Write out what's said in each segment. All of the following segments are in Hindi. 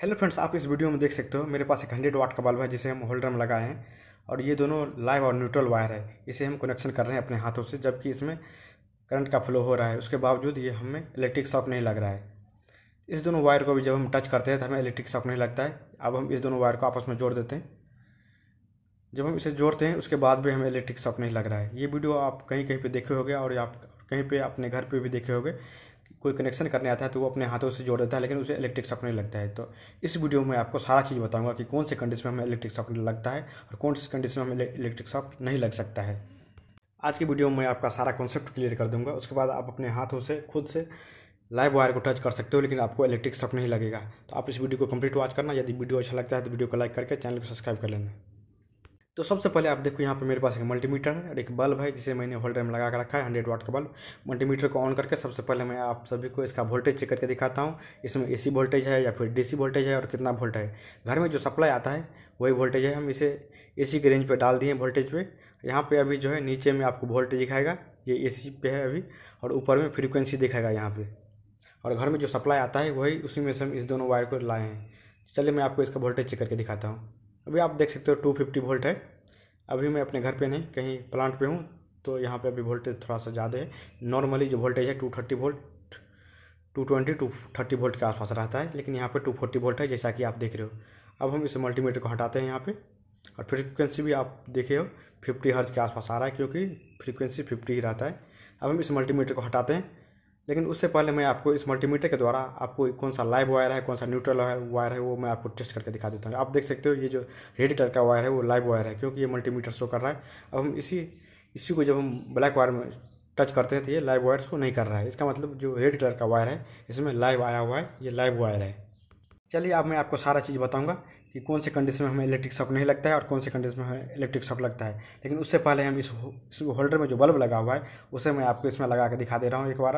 हेलो फ्रेंड्स आप इस वीडियो में देख सकते हो मेरे पास एक हंड्रेड वाट का बल्ब है जिसे हम होल्डर में लगाए हैं और ये दोनों लाइव और न्यूट्रल वायर है इसे हम कनेक्शन कर रहे हैं अपने हाथों से जबकि इसमें करंट का फ्लो हो रहा है उसके बावजूद ये हमें इलेक्ट्रिक शॉक नहीं लग रहा है इस दोनों वायर को भी जब हम टच करते हैं तो हमें इलेक्ट्रिक शॉक नहीं लगता है अब हम इस दोनों वायर को आपस में जोड़ देते हैं जब हम इसे जोड़ते हैं उसके बाद भी हमें इलेक्ट्रिक शॉक नहीं लग रहा है ये वीडियो आप कहीं कहीं पर देखे होगे और आप कहीं पर अपने घर पर भी देखे होगे कोई कनेक्शन करने आता है तो वो अपने हाथों से जोड़ देता है लेकिन उसे इलेक्ट्रिक शॉक नहीं लगता है तो इस वीडियो में आपको सारा चीज़ बताऊंगा कि कौन से कंडीशन में हमें इलेक्ट्रिक शॉक लगता है और कौन से कंडीशन में हमें इलेक्ट्रिक शॉक नहीं लग सकता है आज की वीडियो में आपका सारा कॉन्सेप्ट क्लियर कर दूंगा उसके बाद आप अपने हाथों से खुद से लाइव वायर को टच कर सकते हो लेकिन आपको इलेक्ट्रिक शॉक नहीं लगेगा तो आप इस वीडियो को कंप्लीट वॉच करना यदि वीडियो अच्छा लगता है तो वीडियो को लाइक करके चैनल को सब्सक्राइब कर लेना तो सबसे पहले आप देखो यहाँ पे मेरे पास एक मल्टीमीटर है और एक बल्ब है जिसे मैंने होल्डर में लगा कर रखा है हंड्रेड वाट का बल्ब मल्टीमीटर को ऑन करके सबसे पहले मैं आप सभी को इसका वोल्टेज चेक करके दिखाता हूँ इसमें एसी वोल्टेज है या फिर डीसी वोल्टेज है और कितना वोल्ट है घर में जो सप्लाई आता है वही वोल्टेज है हम इसे ए के रेंज पर डाल दिए वोल्टेज पर यहाँ पर अभी जो है नीचे में आपको वोल्टेज दिखाएगा ये ए पे है अभी और ऊपर में फ्रिक्वेंसी दिखाएगा यहाँ पर और घर में जो सप्लाई आता है वही उसी में से हम इस दोनों वायर को लाए हैं चलिए मैं आपको इसका वोल्टेज चेक करके दिखाता हूँ अभी आप देख सकते हो टू फिफ्टी वोल्ट है अभी मैं अपने घर पे नहीं कहीं प्लांट पे हूँ तो यहाँ पे अभी वोल्टेज थोड़ा सा ज़्यादा है नॉर्मली जो वोल्टेज है two thirty volt two twenty to thirty volt के आसपास रहता है लेकिन यहाँ पे टू फोर्टी वोल्ट है जैसा कि आप देख रहे हो अब हम इस मल्टीमीटर को हटाते हैं यहाँ पर और फ्रिक्वेंसी भी आप देखे हो फिफ्टी हर्ज के आसपास आ रहा है क्योंकि फ्रिक्वेंसी फिफ्टी ही रहता है अब हम इस मल्टीमीटर को हटाते हैं लेकिन उससे पहले मैं आपको इस मल्टीमीटर के द्वारा आपको कौन सा लाइव वायर है कौन सा न्यूट्रल वायर है वो मैं आपको टेस्ट करके दिखा देता हूँ आप देख सकते हो ये जो रेड कलर का वायर है वो लाइव वायर है क्योंकि ये मल्टीमीटर शो कर रहा है अब हम इसी इसी को जब हम ब्लैक वायर में टच करते हैं तो ये लाइव वायर शो नहीं कर रहा है इसका मतलब जो रेड कलर का वायर है इसमें लाइव आया हुआ है ये लाइव वायर है चलिए अब मैं आपको सारा चीज़ बताऊंगा कि कौन से कंडीशन में हमें इलेक्ट्रिक शॉक नहीं लगता है और कौन से कंडीशन में हमें इलेक्ट्रिक शॉक लगता है लेकिन उससे पहले हम इस होल्डर में जो बल्ब लगा हुआ है उसे मैं आपको इसमें लगा के दिखा दे रहा हूँ एक बार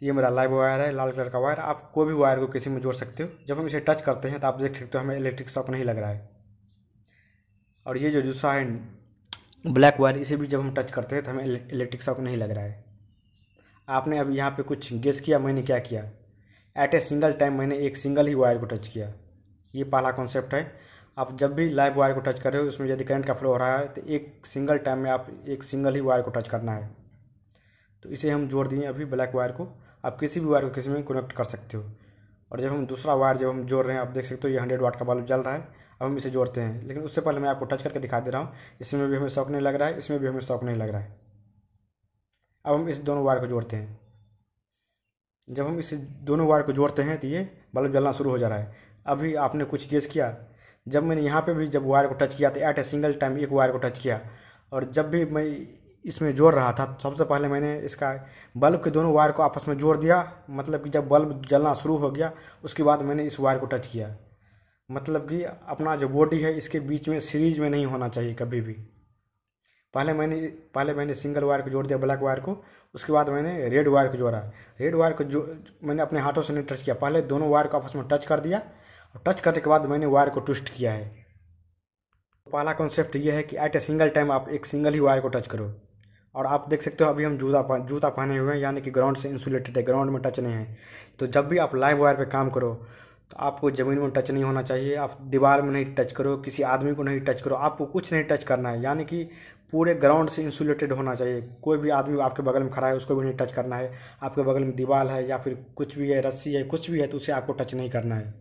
तो ये मेरा लाइव वायर है लाल कलर का वायर आप कोई भी वायर को किसी में जोड़ सकते हो जब हम इसे टच करते हैं तो आप देख सकते हो हमें इलेक्ट्रिक शॉक नहीं लग रहा है और ये जो जूसा है ब्लैक वायर इसे भी जब हम टच करते हैं तो हमें इलेक्ट्रिक शॉक नहीं लग रहा है आपने अब यहाँ पे कुछ गेस किया मैंने क्या किया एट ए सिंगल टाइम मैंने एक सिंगल ही वायर को टच किया ये पहला कॉन्सेप्ट है आप जब भी लाइव वायर को टच कर रहे हो उसमें यदि करंट का फ्लो हो रहा है तो एक सिंगल टाइम में आप एक सिंगल ही वायर को टच करना है तो इसे हम जोड़ दिए अभी ब्लैक वायर को आप किसी भी वायर को किसी में कनेक्ट कर सकते हो और जब हम दूसरा वायर जब हम जोड़ रहे हैं आप देख सकते हो ये हंड्रेड वाट का बल्ब जल रहा है अब हम इसे जोड़ते हैं लेकिन उससे पहले मैं आपको टच करके दिखा दे रहा हूँ इसमें भी हमें शौक नहीं लग रहा है इसमें भी हमें शौक नहीं लग रहा है अब हम इस दोनों वायर को जोड़ते हैं जब हम इस दोनों वायर को जोड़ते हैं तो ये बल्ब जलना शुरू हो जा रहा है अभी आपने कुछ गेस किया जब मैंने यहाँ पे भी जब वायर को टच किया तो एट ए सिंगल टाइम एक वायर को टच किया और जब भी मैं इसमें जोड़ रहा था सबसे पहले मैंने इसका बल्ब के दोनों वायर को आपस में जोड़ दिया मतलब कि जब बल्ब जलना शुरू हो गया उसके बाद मैंने इस वायर को टच किया मतलब कि अपना जो बॉडी है इसके बीच में सीरीज में नहीं होना चाहिए कभी भी पहले मैंने पहले मैंने सिंगल वायर को जोड़ दिया ब्लैक वायर को उसके बाद मैंने रेड वायर को जोड़ा रेड वायर को जो मैंने अपने हाथों से नहीं टच किया पहले दोनों वायर को आपस में टच कर दिया और टच करने के बाद मैंने वायर को ट्विस्ट किया है पहला कॉन्सेप्ट यह है कि एट ए सिंगल टाइम आप एक सिंगल ही वायर को टच करो और आप देख सकते हो अभी हम जूता जूता पहने हुए हैं यानी कि ग्राउंड से इंसुलेटेड है ग्राउंड में टच नहीं है तो जब भी आप लाइव वायर पे काम करो तो आपको ज़मीन में टच नहीं होना चाहिए आप दीवार में नहीं टच करो किसी आदमी को नहीं टच करो आपको कुछ नहीं टच करना है यानी कि पूरे ग्राउंड से इंसुलेटेड होना चाहिए कोई भी आदमी आपके बगल में खड़ा है उसको भी नहीं टच करना है आपके बगल में दीवार है या फिर कुछ भी है रस्सी है कुछ भी है तो उसे आपको टच नहीं करना है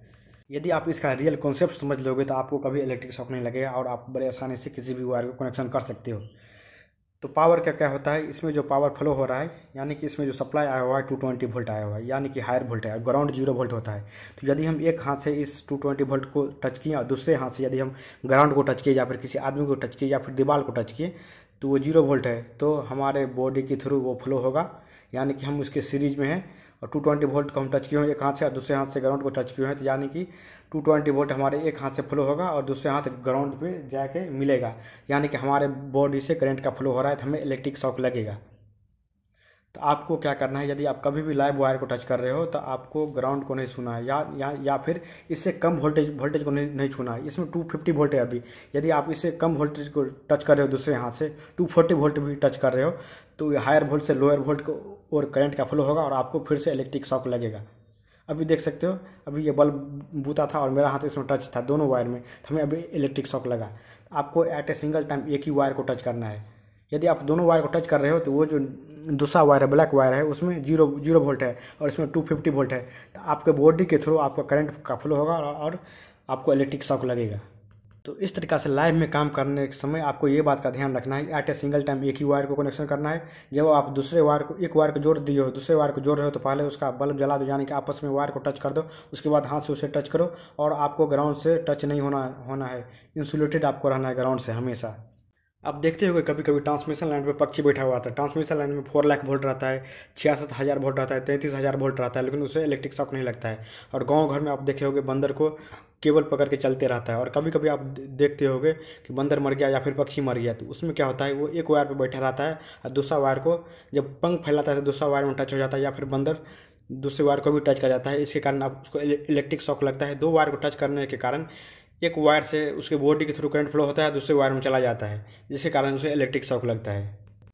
यदि आप इसका रियल कॉन्सेप्ट समझ लोगे तो आपको कभी इलेक्ट्रिक शॉक नहीं लगेगा और आप बड़े आसानी से किसी भी वायर को कनेक्शन कर सकते हो तो पावर क्या क्या होता है इसमें जो पावर फ्लो हो रहा है यानी कि इसमें जो सप्लाई आया हुआ है टू ट्वेंटी वोल्ट आया हुआ है यानी कि हायर वोल्ट है ग्राउंड जीरो वोल्ट होता है तो यदि हम एक हाथ से इस टू ट्वेंटी वोल्ट को टच किए और दूसरे हाथ से यदि हम ग्राउंड को टच किए या फिर किसी आदमी को टच किए या फिर दीवार को टच किए तो वो जीरो वोल्ट है तो हमारे बॉडी के थ्रू वो फ्लो होगा यानी कि हम उसके सीरीज में हैं और टू ट्वेंटी वोल्ट को हम टच किए हैं एक हाथ से और दूसरे हाथ से ग्राउंड को टच किए हैं तो यानी कि टू ट्वेंटी वोल्ट हमारे एक हाथ से फ्लो होगा और दूसरे हाथ ग्राउंड पे जाके मिलेगा यानी कि हमारे बॉडी से करंट का फ्लो हो रहा है तो हमें इलेक्ट्रिक शॉक लगेगा तो आपको क्या करना है यदि आप कभी भी लाइव वायर को टच कर रहे हो तो आपको ग्राउंड को नहीं छूना है या या या फिर इससे कम वोल्टेज वोल्टेज को नहीं नहीं छूना है इसमें 250 वोल्ट है अभी यदि आप इससे कम वोल्टेज को टच कर रहे हो दूसरे हाथ से 240 वोल्ट भी टच कर रहे हो तो हायर वोल्ट से लोअर वोल्ट को और करंट का फ्लो होगा और आपको फिर से इलेक्ट्रिक शॉक लगेगा अभी देख सकते हो अभी ये बल्ब बूता था और मेरा हाथ इसमें टच था दोनों वायर में तो हमें अभी इलेक्ट्रिक शॉक लगा आपको एट ए सिंगल टाइम एक ही वायर को टच करना है यदि आप दोनों वायर को टच कर रहे हो तो वो जो दूसरा वायर है ब्लैक वायर है उसमें जीरो जीरो वोल्ट है और इसमें टू फिफ्टी वोल्ट है तो आपके बॉडी के थ्रू आपका करंट का फ्लो होगा और आपको इलेक्ट्रिक शॉक लगेगा तो इस तरीका से लाइव में काम करने के समय आपको ये बात का ध्यान रखना है एट ए सिंगल टाइम एक ही वायर को कनेक्शन करना है जब आप दूसरे वायर को एक वायर को जोड़ दिए हो दूसरे वायर को जोड़ रहे हो तो पहले उसका बल्ब जला दो यानी कि आपस में वायर को टच कर दो उसके बाद हाथ से उसे टच करो और आपको ग्राउंड से टच नहीं होना होना है इंसुलेटेड आपको रहना है ग्राउंड से हमेशा आप देखते होंगे कभी कभी ट्रांसमिशन लाइन पर पक्षी बैठा हुआ था ट्रांसमिशन लाइन में फोर लाख वोल्ट रहता है छियासठ हज़ार वोल्ट रहता है तैंतीस हज़ार वोल्ट रहता है लेकिन उसे इलेक्ट्रिक शॉक नहीं लगता है और गांव घर में आप देखे होंगे बंदर को केबल पकड़ के चलते रहता है और कभी कभी आप देखते होंगे कि बंदर मर गया या फिर पक्षी मर गया तो उसमें क्या होता है वो एक वायर पर बैठा रहता है और दूसरा वायर को जब पंख फैलाता है तो दूसरा वायर में टच हो जाता है या फिर बंदर दूसरे वायर को भी टच कर जाता है इसके कारण आप उसको इलेक्ट्रिक शॉक लगता है दो वायर को टच करने के कारण एक वायर से उसके बॉडी के थ्रू करंट फ्लो होता है दूसरे वायर में चला जाता है जिसके कारण उसे इलेक्ट्रिक शॉक लगता है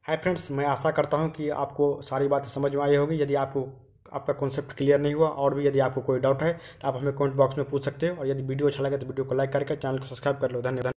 हाय फ्रेंड्स मैं आशा करता हूँ कि आपको सारी बातें समझ में आई होगी यदि आपको आपका कॉन्सेप्ट क्लियर नहीं हुआ और भी यदि आपको कोई डाउट है तो आप हमें कमेंट बॉक्स में पूछ सकते हो और यदि वीडियो अच्छा लगे तो वीडियो को लाइक करके चैनल को सब्सक्राइब कर लो धन्यवाद